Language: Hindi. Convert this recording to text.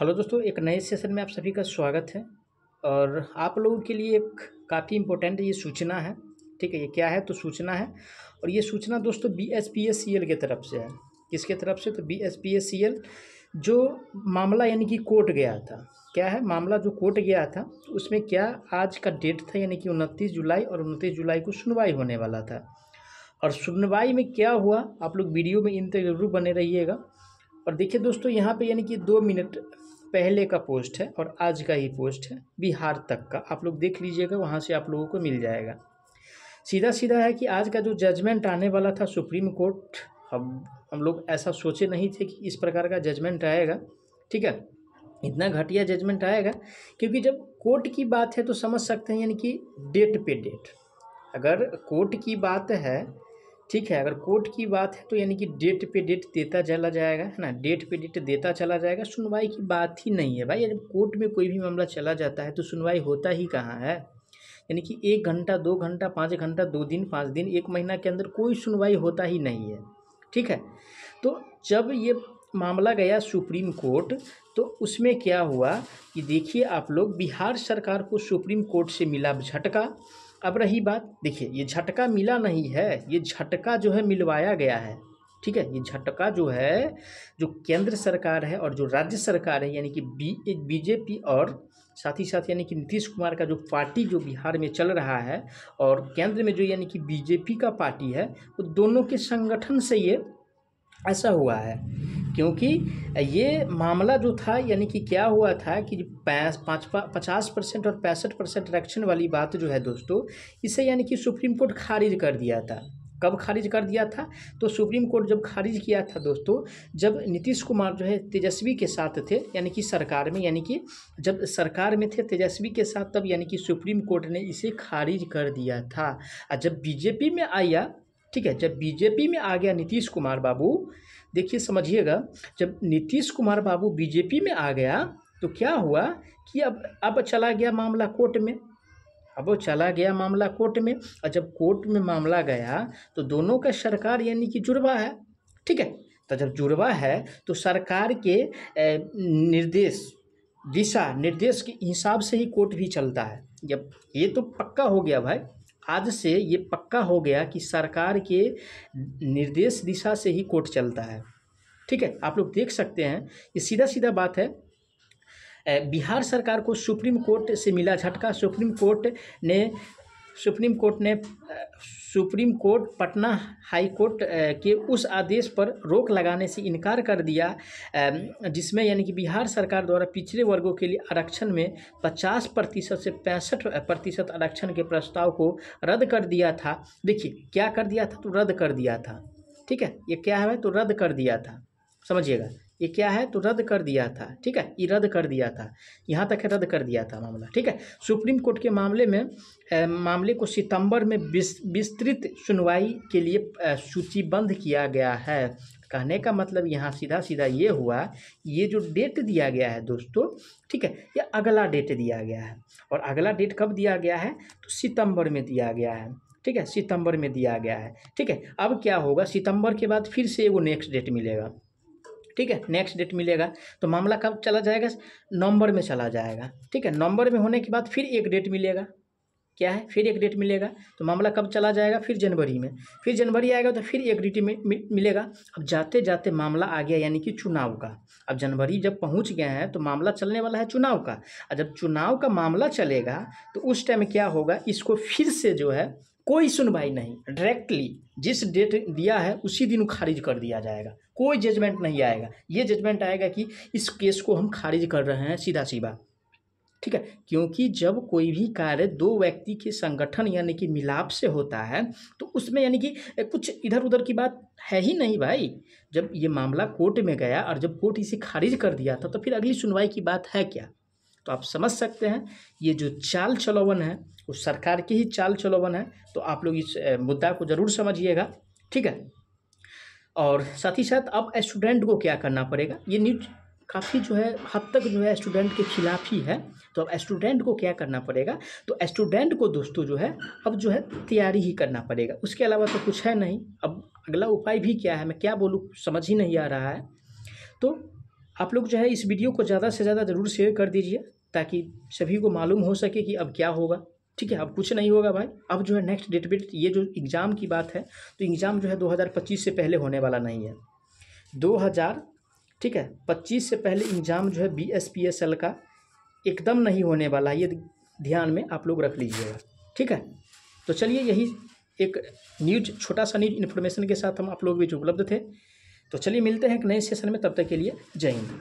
हेलो दोस्तों एक नए सेशन में आप सभी का स्वागत है और आप लोगों के लिए एक काफ़ी इम्पोर्टेंट ये सूचना है ठीक है ये क्या है तो सूचना है और ये सूचना दोस्तों B S P S C L के तरफ से है किसके तरफ से तो B S P S C L जो मामला यानी कि कोर्ट गया था क्या है मामला जो कोर्ट गया था उसमें क्या आज का डेट था यानी कि उनतीस जुलाई और उनतीस जुलाई को सुनवाई होने वाला था और सुनवाई में क्या हुआ आप लोग वीडियो में इन तक जरूर बने रहिएगा और देखिए दोस्तों यहाँ पे यानी कि दो मिनट पहले का पोस्ट है और आज का ही पोस्ट है बिहार तक का आप लोग देख लीजिएगा वहाँ से आप लोगों को मिल जाएगा सीधा सीधा है कि आज का जो जजमेंट आने वाला था सुप्रीम कोर्ट हम हम लोग ऐसा सोचे नहीं थे कि इस प्रकार का जजमेंट आएगा ठीक है इतना घटिया जजमेंट आएगा क्योंकि जब कोर्ट की बात है तो समझ सकते हैं यानी कि डेट पे डेट अगर कोर्ट की बात है ठीक है अगर कोर्ट की बात है तो यानी कि डेट पे डेट देता चला जाएगा है ना डेट पे डेट देता चला जाएगा सुनवाई की बात ही नहीं है भाई जब कोर्ट में कोई भी मामला चला जाता है तो सुनवाई होता ही कहाँ है यानी कि एक घंटा दो घंटा पाँच घंटा दो दिन पाँच दिन एक महीना के अंदर कोई सुनवाई होता ही नहीं है ठीक है तो जब ये मामला गया सुप्रीम कोर्ट तो उसमें क्या हुआ कि देखिए आप लोग बिहार सरकार को सुप्रीम कोर्ट से मिला झटका अब रही बात देखिए ये झटका मिला नहीं है ये झटका जो है मिलवाया गया है ठीक है ये झटका जो है जो केंद्र सरकार है और जो राज्य सरकार है यानी कि बी बीजेपी और साथ ही साथ यानी कि नीतीश कुमार का जो पार्टी जो बिहार में चल रहा है और केंद्र में जो यानी कि बीजेपी का पार्टी है वो तो दोनों के संगठन से ये ऐसा हुआ है क्योंकि ये मामला जो था यानी कि क्या हुआ था कि पैस पाँच पचास परसेंट और पैंसठ परसेंट आरक्षण वाली बात जो है दोस्तों इसे यानी कि सुप्रीम कोर्ट खारिज कर दिया था कब खारिज कर दिया था तो सुप्रीम कोर्ट जब खारिज किया था दोस्तों जब नीतीश कुमार जो है तेजस्वी के साथ थे यानी कि सरकार में यानी कि जब सरकार में थे तेजस्वी के साथ तब यानी कि सुप्रीम कोर्ट ने इसे खारिज कर दिया था और जब बीजेपी में आया ठीक है जब बीजेपी में आ गया नीतीश कुमार बाबू देखिए समझिएगा जब नीतीश कुमार बाबू बीजेपी में आ गया तो क्या हुआ कि अब अब चला गया मामला कोर्ट में अब वो चला गया मामला कोर्ट में और जब कोर्ट में मामला गया तो दोनों का सरकार यानी कि जुड़वा है ठीक है तो जब जुड़वा है तो सरकार के निर्देश दिशा निर्देश के हिसाब से ही कोर्ट भी चलता है जब ये तो पक्का हो गया भाई आज से ये पक्का हो गया कि सरकार के निर्देश दिशा से ही कोर्ट चलता है ठीक है आप लोग देख सकते हैं ये सीधा सीधा बात है बिहार सरकार को सुप्रीम कोर्ट से मिला झटका सुप्रीम कोर्ट ने सुप्रीम कोर्ट ने supreme court Patna high court के उस आदेश पर रोक लगाने से इनकार कर दिया जिसमें यानी कि बिहार सरकार द्वारा पिछड़े वर्गों के लिए आरक्षण में 50 प्रतिशत से पैंसठ प्रतिशत आरक्षण के प्रस्ताव को रद्द कर दिया था देखिए क्या कर दिया था तो रद्द कर दिया था ठीक है ये क्या है तो रद्द कर दिया था समझिएगा ये क्या है तो रद्द कर दिया था ठीक है ये रद्द कर दिया था यहाँ तक रद्द कर दिया था मामला ठीक है सुप्रीम कोर्ट के मामले में ए, मामले को सितंबर में विस्तृत सुनवाई के लिए सूचीबद्ध किया गया है कहने का मतलब यहाँ सीधा सीधा ये हुआ ये जो डेट दिया गया है दोस्तों ठीक है ये अगला डेट दिया गया है और अगला डेट कब दिया गया है तो सितंबर में दिया गया है ठीक है सितंबर में दिया गया है ठीक है अब क्या होगा सितंबर के बाद फिर से वो नेक्स्ट डेट मिलेगा ठीक है नेक्स्ट डेट मिलेगा तो मामला कब चला जाएगा नवंबर में चला जाएगा ठीक है नवंबर में होने के बाद फिर एक डेट मिलेगा क्या है फिर एक डेट मिलेगा तो मामला कब चला जाएगा फिर जनवरी में फिर जनवरी आएगा तो फिर एक डेट मिलेगा अब जाते जाते मामला आ गया यानी कि चुनाव का अब जनवरी जब पहुंच गए हैं तो मामला चलने वाला है चुनाव का और जब चुनाव का मामला चलेगा तो उस टाइम क्या होगा इसको फिर से जो है कोई सुनवाई नहीं डायरेक्टली जिस डेट दिया है उसी दिन खारिज कर दिया जाएगा कोई जजमेंट नहीं आएगा ये जजमेंट आएगा कि इस केस को हम खारिज कर रहे हैं सीधा सीधा ठीक है क्योंकि जब कोई भी कार्य दो व्यक्ति के संगठन यानी कि मिलाप से होता है तो उसमें यानी कि कुछ इधर उधर की बात है ही नहीं भाई जब ये मामला कोर्ट में गया और जब कोर्ट इसे खारिज कर दिया था तो फिर अगली सुनवाई की बात है क्या तो आप समझ सकते हैं ये जो चाल चलोवन है वो सरकार की ही चाल चलोवन है तो आप लोग इस मुद्दा को ज़रूर समझिएगा ठीक है और साथ ही साथ अब स्टूडेंट को क्या करना पड़ेगा ये न्यूज काफ़ी जो है हद तक जो है स्टूडेंट के खिलाफ ही है तो अब स्टूडेंट को क्या करना पड़ेगा तो स्टूडेंट को दोस्तों जो है अब जो है तैयारी ही करना पड़ेगा उसके अलावा तो कुछ है नहीं अब अगला उपाय भी क्या है मैं क्या बोलूँ समझ ही नहीं आ रहा है तो आप लोग जो है इस वीडियो को ज़्यादा से ज़्यादा ज़रूर शेयर कर दीजिए ताकि सभी को मालूम हो सके कि अब क्या होगा ठीक है अब कुछ नहीं होगा भाई अब जो है नेक्स्ट डेट बेट ये जो एग्ज़ाम की बात है तो एग्ज़ाम जो है 2025 से पहले होने वाला नहीं है 2000 ठीक है 25 से पहले एग्ज़ाम जो है B S P S L का एकदम नहीं होने वाला ये ध्यान में आप लोग रख लीजिएगा ठीक है तो चलिए यही एक न्यूज छोटा सा न्यूज इन्फॉर्मेशन के साथ हम आप लोग भी उपलब्ध थे तो चलिए मिलते हैं एक नए सेशन में तब तक के लिए जय हिंद